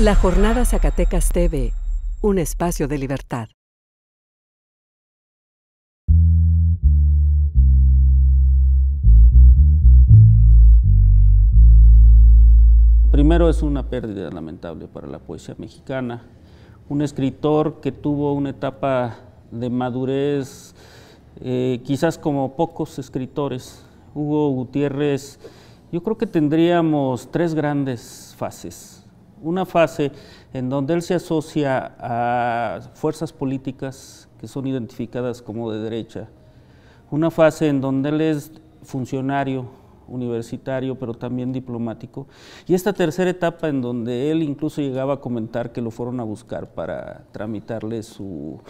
La Jornada Zacatecas TV, un espacio de libertad. Primero es una pérdida lamentable para la poesía mexicana, un escritor que tuvo una etapa de madurez eh, quizás como pocos escritores. Hugo Gutiérrez, yo creo que tendríamos tres grandes fases una fase en donde él se asocia a fuerzas políticas que son identificadas como de derecha, una fase en donde él es funcionario universitario, pero también diplomático, y esta tercera etapa en donde él incluso llegaba a comentar que lo fueron a buscar para tramitarle su,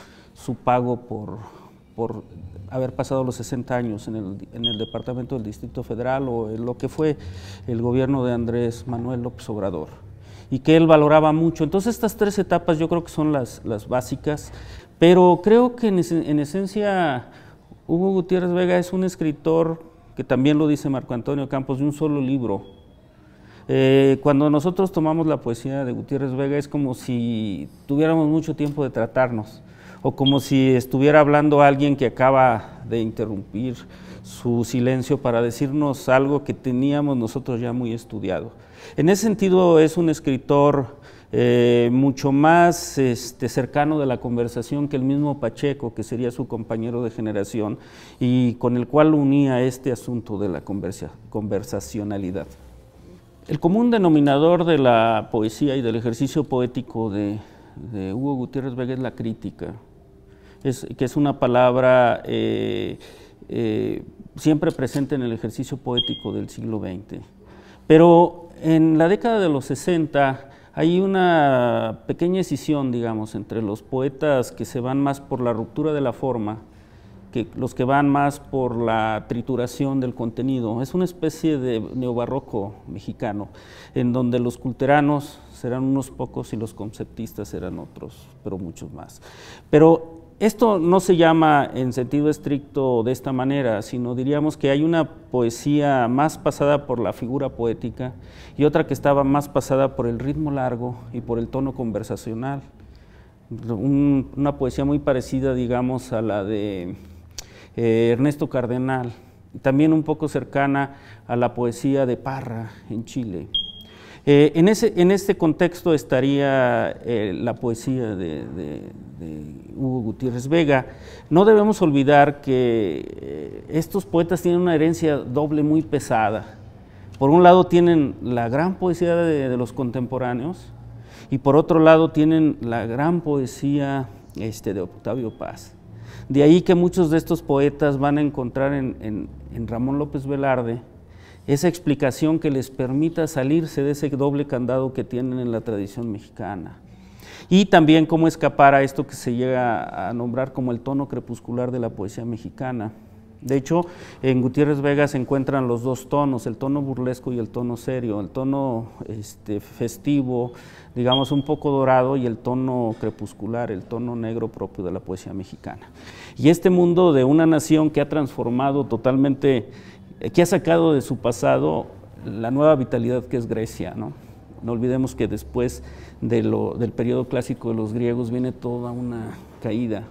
pago por, haber pasado los 60 años en el, en el, Departamento del Distrito Federal o en lo que fue el gobierno de Andrés Manuel López Obrador y que él valoraba mucho. Entonces estas tres etapas yo creo que son las, las básicas, pero creo que en, en esencia Hugo Gutiérrez Vega es un escritor, que también lo dice Marco Antonio Campos, de un solo libro. Eh, cuando nosotros tomamos la poesía de Gutiérrez Vega es como si tuviéramos mucho tiempo de tratarnos o como si estuviera hablando alguien que acaba de interrumpir su silencio para decirnos algo que teníamos nosotros ya muy estudiado. En ese sentido es un escritor eh, mucho más este, cercano de la conversación que el mismo Pacheco, que sería su compañero de generación, y con el cual unía este asunto de la conversacionalidad. El común denominador de la poesía y del ejercicio poético de, Hugo Gutiérrez Vega es la crítica, es, que es una palabra... Eh, eh, siempre presente en el ejercicio poético del siglo XX. Pero en la década de los 60 hay una pequeña escisión, digamos, entre los poetas que se van más por la ruptura de la forma, que los que van más por la trituración del contenido. Es una especie de neobarroco mexicano, en donde los culteranos serán unos pocos y los conceptistas serán otros, pero muchos más. Pero esto no se llama en sentido estricto de esta manera, sino diríamos que hay una poesía más pasada por la figura poética y otra que estaba más pasada por el ritmo largo y por el tono conversacional. una poesía muy parecida, digamos, a la de eh, Ernesto Cardenal, también un poco cercana a la poesía de Parra en Chile. Eh, en, ese, este contexto estaría eh, la poesía de, Hugo Gutiérrez Vega. No debemos olvidar que eh, estos poetas tienen una herencia doble muy pesada. Por un lado tienen la gran poesía de, los contemporáneos y por otro lado tienen la gran poesía este, de Octavio Paz. De ahí que muchos de estos poetas van a encontrar en Ramón López Velarde esa explicación que les permita salirse de ese doble candado que tienen en la tradición mexicana. Y también cómo escapar a esto que se llega a nombrar como el tono crepuscular de la poesía mexicana. De hecho, en Gutiérrez Vega se encuentran los dos tonos, el tono burlesco y el tono serio, el tono este, festivo, digamos un poco dorado, y el tono crepuscular, el tono negro propio de la poesía mexicana. Y este mundo de una nación que ha transformado totalmente eh, que ha sacado de su pasado la nueva vitalidad que es Grecia. No, no olvidemos que después del periodo clásico de los griegos viene toda una caída.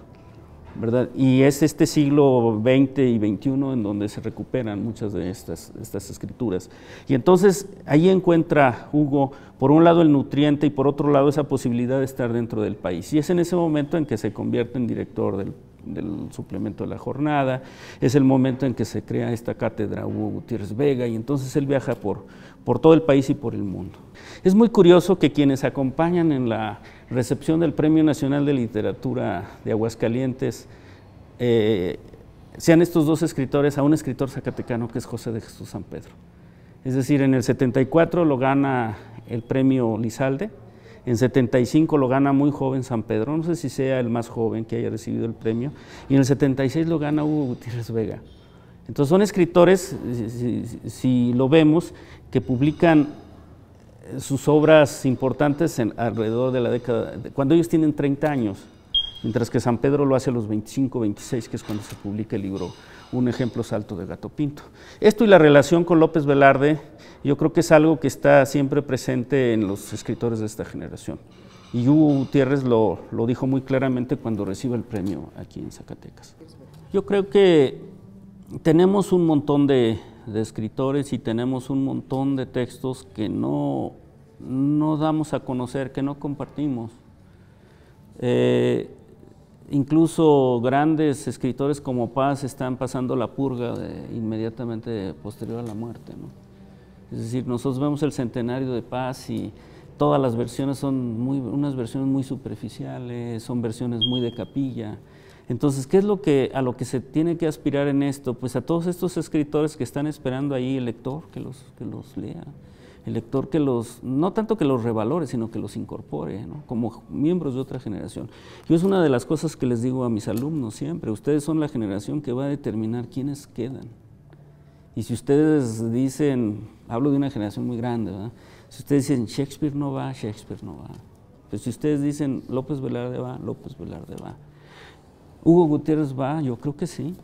¿verdad? Y es este siglo XX y XXI en donde se recuperan muchas de estas, estas escrituras. Y entonces ahí encuentra Hugo, por un lado, el nutriente y por otro lado, esa posibilidad de estar dentro del país. Y es en ese momento en que se convierte en director del, del suplemento de la jornada, es el momento en que se crea esta cátedra Hugo Gutiérrez Vega y entonces él viaja por, por todo el país y por el mundo. Es muy curioso que quienes acompañan en la recepción del Premio Nacional de Literatura de Aguascalientes eh, sean estos dos escritores a un escritor zacatecano que es José de Jesús San Pedro. Es decir, en el 74 lo gana el premio Lizalde, en 75 lo gana muy joven San Pedro, no sé si sea el más joven que haya recibido el premio, y en el 76 lo gana Hugo Gutiérrez Vega. Entonces son escritores, si, lo vemos, que publican eh, sus obras importantes alrededor de la década, cuando ellos tienen 30 años, mientras que San Pedro lo hace a los 25, 26, que es cuando se publica el libro Un ejemplo salto de Gato Pinto. Esto y la relación con López Velarde, yo creo que es algo que está siempre presente en los escritores de esta generación. Y Hugo Gutiérrez lo, lo dijo muy claramente cuando recibe el premio aquí en Zacatecas. Yo creo que tenemos un montón de, escritores y tenemos un montón de textos que no, no damos a conocer, que no compartimos. Eh, Incluso grandes escritores como Paz están pasando la purga inmediatamente posterior a la muerte. Es decir, nosotros vemos el centenario de Paz y todas las versiones son muy, unas versiones muy superficiales, son versiones muy de capilla. Entonces, ¿qué es lo que, a lo que se tiene que aspirar en esto? Pues a todos estos escritores que están esperando ahí el lector que los lea el lector que los, no tanto que los revalore, sino que los incorpore, como miembros de otra generación. Yo es una de las cosas que les digo a mis alumnos siempre, ustedes son la generación que va a determinar quiénes quedan. Y si ustedes dicen, hablo de una generación muy grande, ¿verdad? si ustedes dicen Shakespeare no va, Shakespeare no va. Pero pues si ustedes dicen López Velarde va, López Velarde va. Hugo Gutiérrez va, yo creo que sí.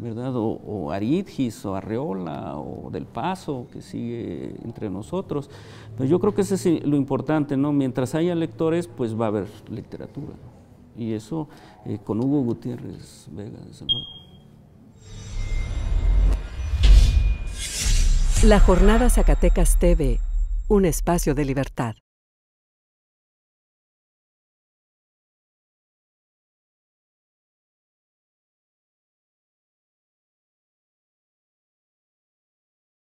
¿verdad? O, o Aridgis, o Arreola, o Del Paso, que sigue entre nosotros. Pero yo creo que eso es lo importante, ¿no? Mientras haya lectores, pues va a haber literatura. Y eso eh, con Hugo Gutiérrez Vega, La Jornada Zacatecas TV, un espacio de libertad.